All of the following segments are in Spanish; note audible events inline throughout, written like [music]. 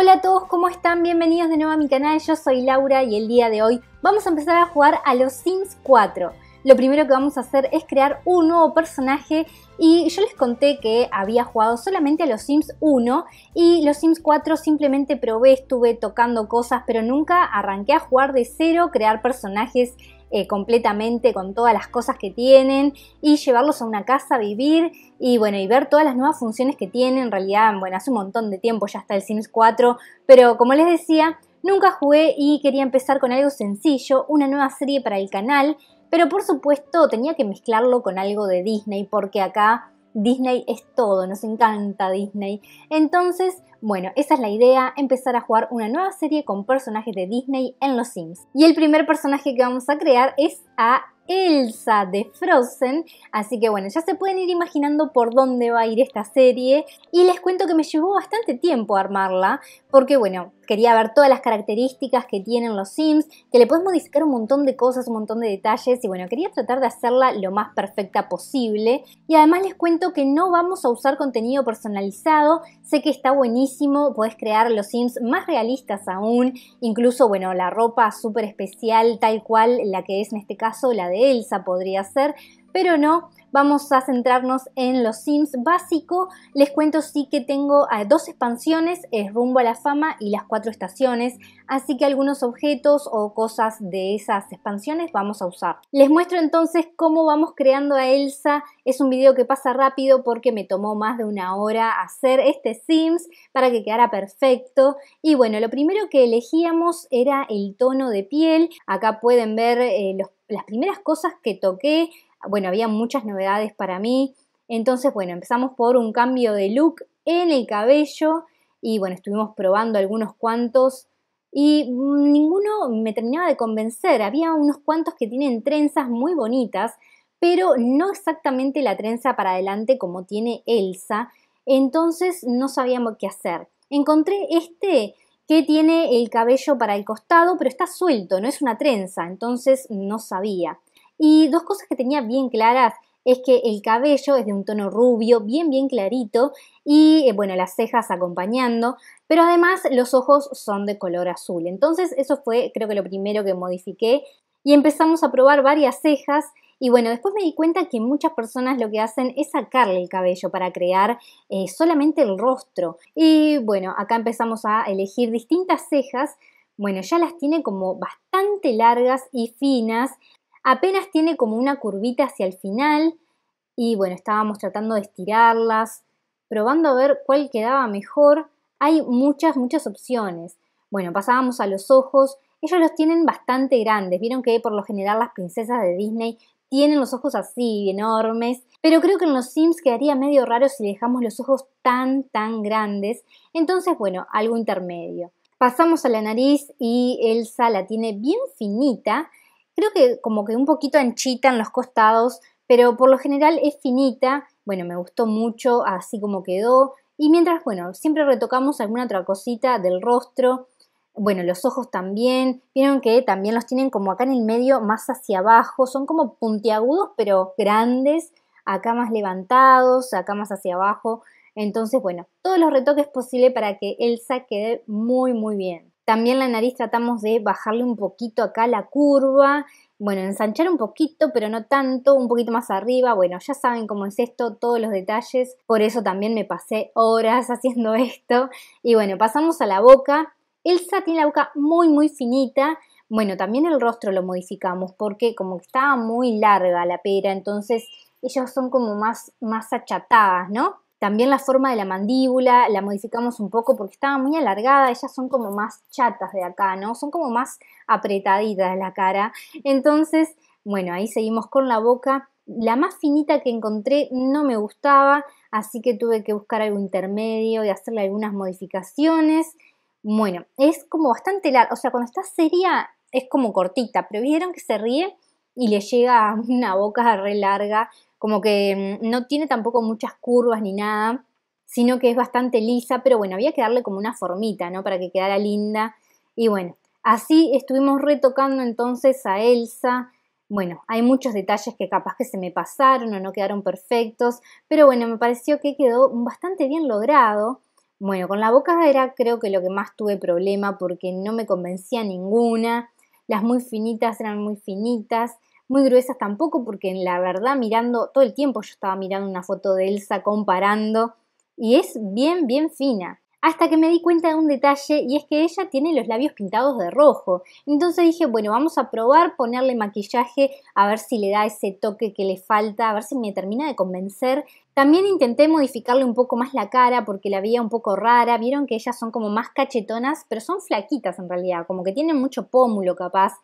Hola a todos, ¿cómo están? Bienvenidos de nuevo a mi canal, yo soy Laura y el día de hoy vamos a empezar a jugar a los Sims 4. Lo primero que vamos a hacer es crear un nuevo personaje y yo les conté que había jugado solamente a los Sims 1 y los Sims 4 simplemente probé, estuve tocando cosas, pero nunca arranqué a jugar de cero, crear personajes eh, completamente con todas las cosas que tienen y llevarlos a una casa a vivir y bueno, y ver todas las nuevas funciones que tienen. En realidad, bueno, hace un montón de tiempo ya está el Sims 4, pero como les decía, nunca jugué y quería empezar con algo sencillo, una nueva serie para el canal, pero por supuesto tenía que mezclarlo con algo de Disney porque acá Disney es todo, nos encanta Disney. Entonces bueno, esa es la idea, empezar a jugar una nueva serie con personajes de Disney en los Sims. Y el primer personaje que vamos a crear es a Elsa de Frozen. Así que bueno, ya se pueden ir imaginando por dónde va a ir esta serie. Y les cuento que me llevó bastante tiempo armarla, porque bueno, quería ver todas las características que tienen los Sims, que le puedes modificar un montón de cosas, un montón de detalles y bueno, quería tratar de hacerla lo más perfecta posible. Y además les cuento que no vamos a usar contenido personalizado, sé que está buenísimo, puedes crear los Sims más realistas aún, incluso bueno, la ropa súper especial tal cual, la que es en este caso la de Elsa podría ser, pero no, Vamos a centrarnos en los Sims básico. Les cuento sí que tengo eh, dos expansiones, es Rumbo a la Fama y Las Cuatro Estaciones, así que algunos objetos o cosas de esas expansiones vamos a usar. Les muestro entonces cómo vamos creando a Elsa. Es un video que pasa rápido porque me tomó más de una hora hacer este Sims para que quedara perfecto. Y bueno, lo primero que elegíamos era el tono de piel. Acá pueden ver eh, las primeras cosas que toqué bueno, había muchas novedades para mí. Entonces, bueno, empezamos por un cambio de look en el cabello y bueno, estuvimos probando algunos cuantos y mm, ninguno me terminaba de convencer. Había unos cuantos que tienen trenzas muy bonitas, pero no exactamente la trenza para adelante como tiene Elsa. Entonces no sabíamos qué hacer. Encontré este que tiene el cabello para el costado, pero está suelto, no es una trenza, entonces no sabía. Y dos cosas que tenía bien claras es que el cabello es de un tono rubio, bien, bien clarito, y eh, bueno, las cejas acompañando, pero además los ojos son de color azul. Entonces eso fue creo que lo primero que modifiqué y empezamos a probar varias cejas y bueno, después me di cuenta que muchas personas lo que hacen es sacarle el cabello para crear eh, solamente el rostro. Y bueno, acá empezamos a elegir distintas cejas. Bueno, ya las tiene como bastante largas y finas apenas tiene como una curvita hacia el final y bueno, estábamos tratando de estirarlas, probando a ver cuál quedaba mejor. Hay muchas, muchas opciones. Bueno, pasábamos a los ojos. Ellos los tienen bastante grandes. Vieron que por lo general las princesas de Disney tienen los ojos así, enormes. Pero creo que en los Sims quedaría medio raro si dejamos los ojos tan, tan grandes. Entonces, bueno, algo intermedio. Pasamos a la nariz y Elsa la tiene bien finita Creo que como que un poquito anchita en los costados, pero por lo general es finita. Bueno, me gustó mucho así como quedó. Y mientras, bueno, siempre retocamos alguna otra cosita del rostro. Bueno, los ojos también. Vieron que también los tienen como acá en el medio, más hacia abajo. Son como puntiagudos, pero grandes. Acá más levantados, acá más hacia abajo. Entonces, bueno, todos los retoques posibles para que Elsa quede muy, muy bien. También la nariz tratamos de bajarle un poquito acá la curva, bueno, ensanchar un poquito, pero no tanto, un poquito más arriba. Bueno, ya saben cómo es esto, todos los detalles. Por eso también me pasé horas [laughs] haciendo esto. Y bueno, pasamos a la boca. Elsa tiene la boca muy, muy finita. Bueno, también el rostro lo modificamos porque como que estaba muy larga la pera, entonces ellas son como más, más achatadas, ¿no? También la forma de la mandíbula la modificamos un poco porque estaba muy alargada, ellas son como más chatas de acá, ¿no? Son como más apretaditas la cara. Entonces, bueno, ahí seguimos con la boca. La más finita que encontré no me gustaba, así que tuve que buscar algo intermedio y hacerle algunas modificaciones. Bueno, es como bastante larga, o sea, cuando está seria es como cortita, pero vieron que se ríe y le llega una boca re larga, como que mm, no tiene tampoco muchas curvas ni nada, sino que es bastante lisa, pero bueno, había que darle como una formita, ¿no? Para que quedara linda. Y bueno, así estuvimos retocando entonces a Elsa. Bueno, hay muchos detalles que capaz que se me pasaron o no quedaron perfectos, pero bueno, me pareció que quedó bastante bien logrado. Bueno, con la boca era creo que lo que más tuve problema porque no me convencía ninguna. Las muy finitas eran muy finitas muy gruesas tampoco, porque en la verdad mirando todo el tiempo yo estaba mirando una foto de Elsa comparando y es bien, bien fina. Hasta que me di cuenta de un detalle y es que ella tiene los labios pintados de rojo. Entonces dije, bueno, vamos a probar ponerle maquillaje a ver si le da ese toque que le falta, a ver si me termina de convencer. También intenté modificarle un poco más la cara porque la veía un poco rara. Vieron que ellas son como más cachetonas, pero son flaquitas en realidad, como que tienen mucho pómulo capaz.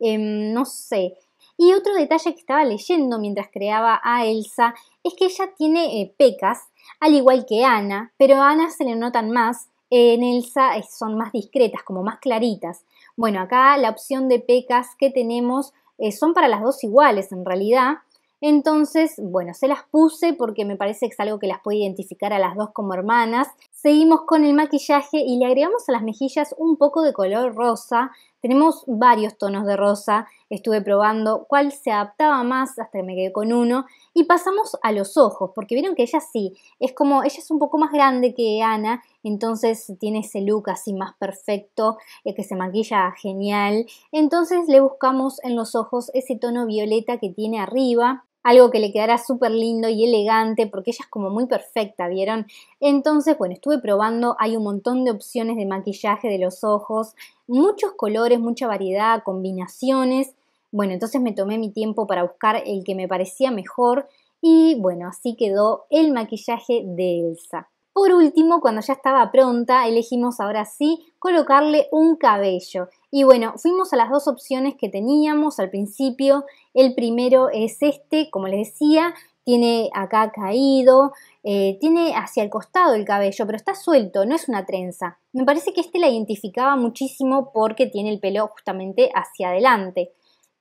Em, no sé, y otro detalle que estaba leyendo mientras creaba a Elsa es que ella tiene eh, pecas, al igual que Ana, pero a Ana se le notan más, en Elsa eh, son más discretas, como más claritas. Bueno, acá la opción de pecas que tenemos eh, son para las dos iguales en realidad. Entonces, bueno, se las puse porque me parece que es algo que las puede identificar a las dos como hermanas. Seguimos con el maquillaje y le agregamos a las mejillas un poco de color rosa. Tenemos varios tonos de rosa, estuve probando cuál se adaptaba más hasta que me quedé con uno. Y pasamos a los ojos, porque vieron que ella sí, es como, ella es un poco más grande que Ana, entonces tiene ese look así más perfecto, eh, que se maquilla genial. Entonces le buscamos en los ojos ese tono violeta que tiene arriba algo que le quedará súper lindo y elegante porque ella es como muy perfecta, ¿vieron? Entonces, bueno, estuve probando, hay un montón de opciones de maquillaje de los ojos, muchos colores, mucha variedad, combinaciones. Bueno, entonces me tomé mi tiempo para buscar el que me parecía mejor y bueno, así quedó el maquillaje de Elsa. Por último, cuando ya estaba pronta, elegimos ahora sí colocarle un cabello. Y bueno, fuimos a las dos opciones que teníamos al principio. El primero es este, como les decía, tiene acá caído, eh, tiene hacia el costado el cabello, pero está suelto, no es una trenza. Me parece que este la identificaba muchísimo porque tiene el pelo justamente hacia adelante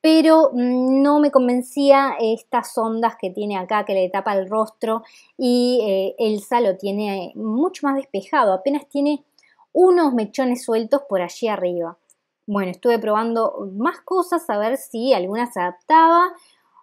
pero no me convencía estas ondas que tiene acá, que le tapa el rostro y eh, Elsa lo tiene mucho más despejado, apenas tiene unos mechones sueltos por allí arriba. Bueno, estuve probando más cosas a ver si alguna se adaptaba.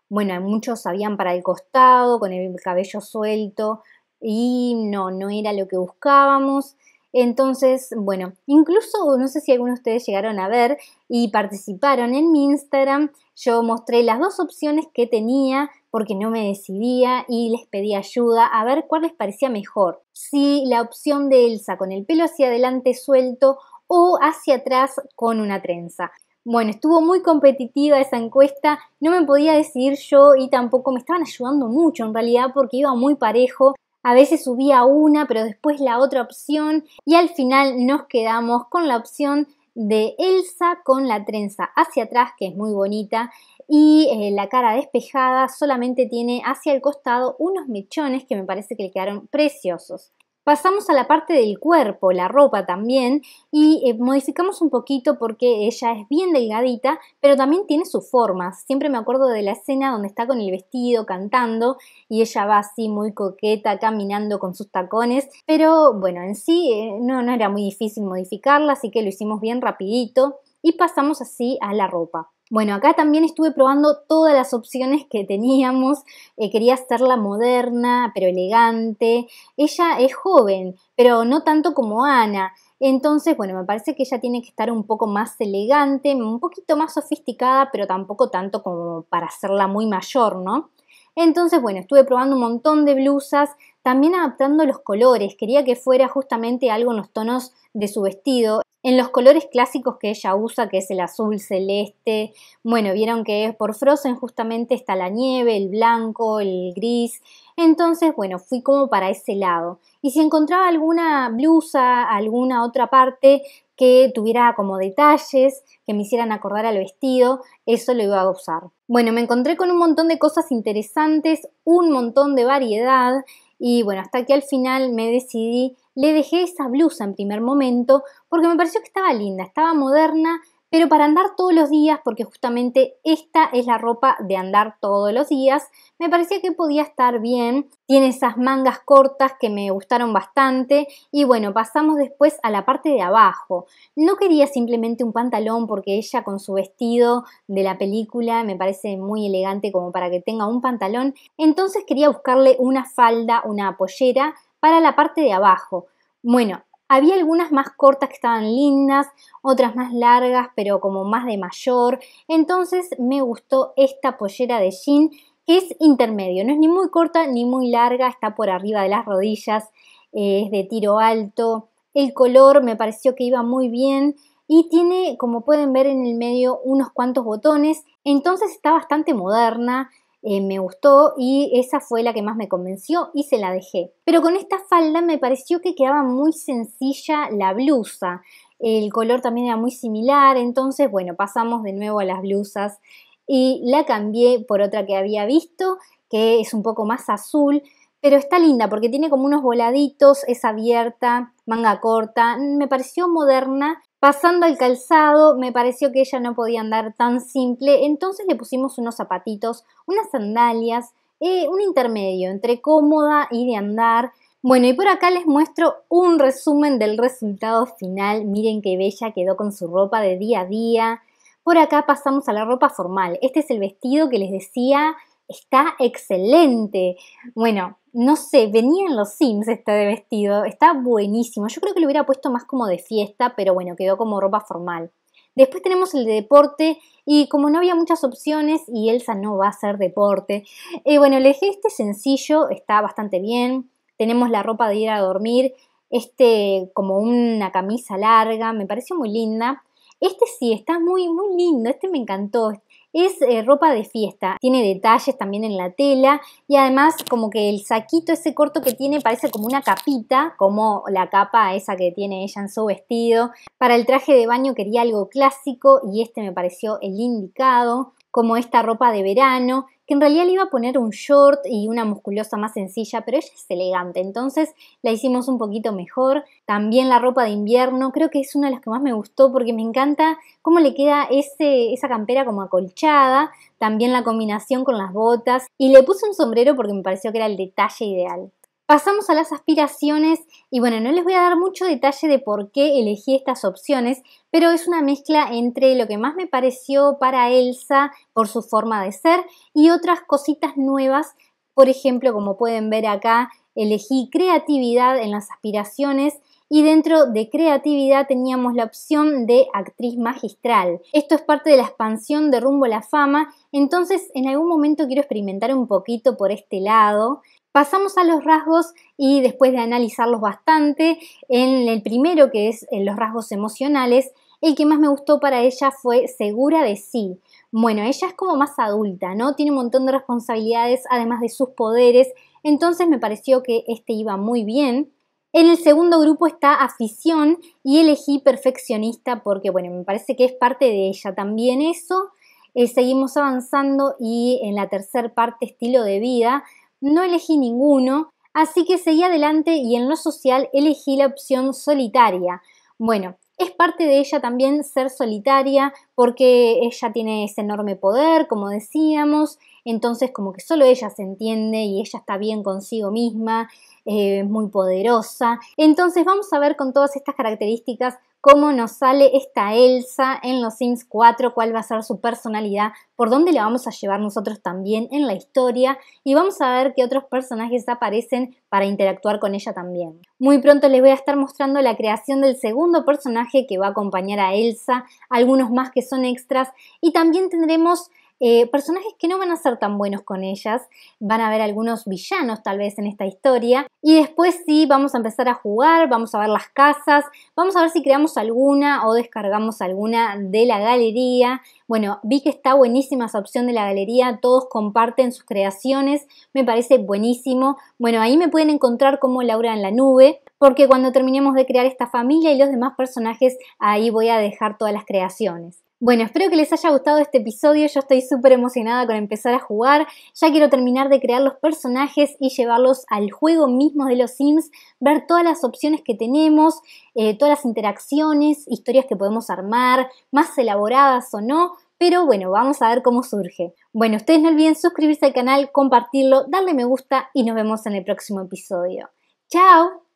Bueno, muchos habían para el costado, con el cabello suelto, y no, no era lo que buscábamos. Entonces, bueno, incluso no sé si algunos de ustedes llegaron a ver y participaron en mi Instagram. Yo mostré las dos opciones que tenía porque no me decidía y les pedí ayuda a ver cuál les parecía mejor. Si la opción de Elsa con el pelo hacia adelante suelto o hacia atrás con una trenza. Bueno, estuvo muy competitiva esa encuesta, no me podía decidir yo y tampoco me estaban ayudando mucho en realidad porque iba muy parejo. A veces subía una, pero después la otra opción y al final nos quedamos con la opción de Elsa con la trenza hacia atrás, que es muy bonita, y eh, la cara despejada solamente tiene hacia el costado unos mechones que me parece que le quedaron preciosos. Pasamos a la parte del cuerpo, la ropa también, y eh, modificamos un poquito porque ella es bien delgadita, pero también tiene sus formas. Siempre me acuerdo de la escena donde está con el vestido cantando y ella va así muy coqueta caminando con sus tacones, pero bueno, en sí eh, no, no era muy difícil modificarla, así que lo hicimos bien rapidito y pasamos así a la ropa. Bueno, acá también estuve probando todas las opciones que teníamos. Eh, quería hacerla moderna, pero elegante. Ella es joven, pero no tanto como Ana. Entonces, bueno, me parece que ella tiene que estar un poco más elegante, un poquito más sofisticada, pero tampoco tanto como para hacerla muy mayor, ¿no? Entonces, bueno, estuve probando un montón de blusas, también adaptando los colores. Quería que fuera justamente algo en los tonos de su vestido en los colores clásicos que ella usa, que es el azul celeste. Bueno, vieron que por Frozen justamente está la nieve, el blanco, el gris. Entonces, bueno, fui como para ese lado. Y si encontraba alguna blusa, alguna otra parte que tuviera como detalles, que me hicieran acordar al vestido, eso lo iba a usar. Bueno, me encontré con un montón de cosas interesantes, un montón de variedad. Y bueno, hasta que al final me decidí le dejé esa blusa en primer momento porque me pareció que estaba linda, estaba moderna, pero para andar todos los días, porque justamente esta es la ropa de andar todos los días, me parecía que podía estar bien. Tiene esas mangas cortas que me gustaron bastante. Y bueno, pasamos después a la parte de abajo. No quería simplemente un pantalón porque ella con su vestido de la película me parece muy elegante como para que tenga un pantalón. Entonces quería buscarle una falda, una pollera para la parte de abajo. Bueno, había algunas más cortas que estaban lindas, otras más largas, pero como más de mayor. Entonces me gustó esta pollera de jean. Es intermedio, no es ni muy corta ni muy larga, está por arriba de las rodillas, eh, es de tiro alto. El color me pareció que iba muy bien y tiene, como pueden ver en el medio, unos cuantos botones. Entonces está bastante moderna, eh, me gustó y esa fue la que más me convenció y se la dejé. Pero con esta falda me pareció que quedaba muy sencilla la blusa. El color también era muy similar, entonces bueno, pasamos de nuevo a las blusas y la cambié por otra que había visto, que es un poco más azul, pero está linda porque tiene como unos voladitos, es abierta, manga corta, me pareció moderna Pasando al calzado, me pareció que ella no podía andar tan simple, entonces le pusimos unos zapatitos, unas sandalias, eh, un intermedio entre cómoda y de andar. Bueno, y por acá les muestro un resumen del resultado final. Miren qué bella quedó con su ropa de día a día. Por acá pasamos a la ropa formal. Este es el vestido que les decía Está excelente. Bueno, no sé, Venían los Sims este de vestido. Está buenísimo. Yo creo que lo hubiera puesto más como de fiesta, pero bueno, quedó como ropa formal. Después tenemos el de deporte y como no había muchas opciones y Elsa no va a hacer deporte, eh, bueno, le dejé este sencillo, está bastante bien. Tenemos la ropa de ir a dormir, este como una camisa larga, me pareció muy linda. Este sí, está muy, muy lindo, este me encantó, es eh, ropa de fiesta, tiene detalles también en la tela y además como que el saquito ese corto que tiene parece como una capita, como la capa esa que tiene ella en su vestido. Para el traje de baño quería algo clásico y este me pareció el indicado como esta ropa de verano, que en realidad le iba a poner un short y una musculosa más sencilla, pero ella es elegante, entonces la hicimos un poquito mejor. También la ropa de invierno, creo que es una de las que más me gustó porque me encanta cómo le queda esa campera como acolchada, también la combinación con las botas y le puse un sombrero porque me pareció que era el detalle ideal. Pasamos a las aspiraciones y bueno, no les voy a dar mucho detalle de por qué elegí estas opciones, pero es una mezcla entre lo que más me pareció para Elsa por su forma de ser y otras cositas nuevas, por ejemplo, como pueden ver acá, elegí creatividad en las aspiraciones y dentro de creatividad teníamos la opción de actriz magistral. Esto es parte de la expansión de rumbo a la fama, entonces en algún momento quiero experimentar un poquito por este lado. Pasamos a los rasgos y después de analizarlos bastante, en el primero que es en eh, los rasgos emocionales, el que más me gustó para ella fue segura de sí. Bueno, ella es como más adulta, ¿no? Tiene un montón de responsabilidades además de sus poderes, entonces me pareció que este iba muy bien. En el segundo grupo está afición y elegí perfeccionista porque, bueno, me parece que es parte de ella también eso. Eh, seguimos avanzando y en la tercera parte estilo de vida no elegí ninguno, así que seguí adelante y en lo social elegí la opción solitaria. Bueno, es parte de ella también ser solitaria porque ella tiene ese enorme poder, como decíamos, entonces como que solo ella se entiende y ella está bien consigo misma, eh, es muy poderosa. Entonces vamos a ver con todas estas características cómo nos sale esta Elsa en los Sims 4, cuál va a ser su personalidad, por dónde la vamos a llevar nosotros también en la historia y vamos a ver qué otros personajes aparecen para interactuar con ella también. Muy pronto les voy a estar mostrando la creación del segundo personaje que va a acompañar a Elsa, algunos más que son extras y también tendremos eh, personajes que no van a ser tan buenos con ellas, van a haber algunos villanos tal vez en esta historia. Y después sí, vamos a empezar a jugar, vamos a ver las casas, vamos a ver si creamos alguna o descargamos alguna de la galería. Bueno, vi que está buenísima esa opción de la galería, todos comparten sus creaciones, me parece buenísimo. Bueno, ahí me pueden encontrar como Laura en la nube, porque cuando terminemos de crear esta familia y los demás personajes, ahí voy a dejar todas las creaciones. Bueno, espero que les haya gustado este episodio, yo estoy súper emocionada con empezar a jugar, ya quiero terminar de crear los personajes y llevarlos al juego mismo de los Sims, ver todas las opciones que tenemos, eh, todas las interacciones, historias que podemos armar, más elaboradas o no, pero bueno, vamos a ver cómo surge. Bueno, ustedes no olviden suscribirse al canal, compartirlo, darle me gusta y nos vemos en el próximo episodio. ¡Chao!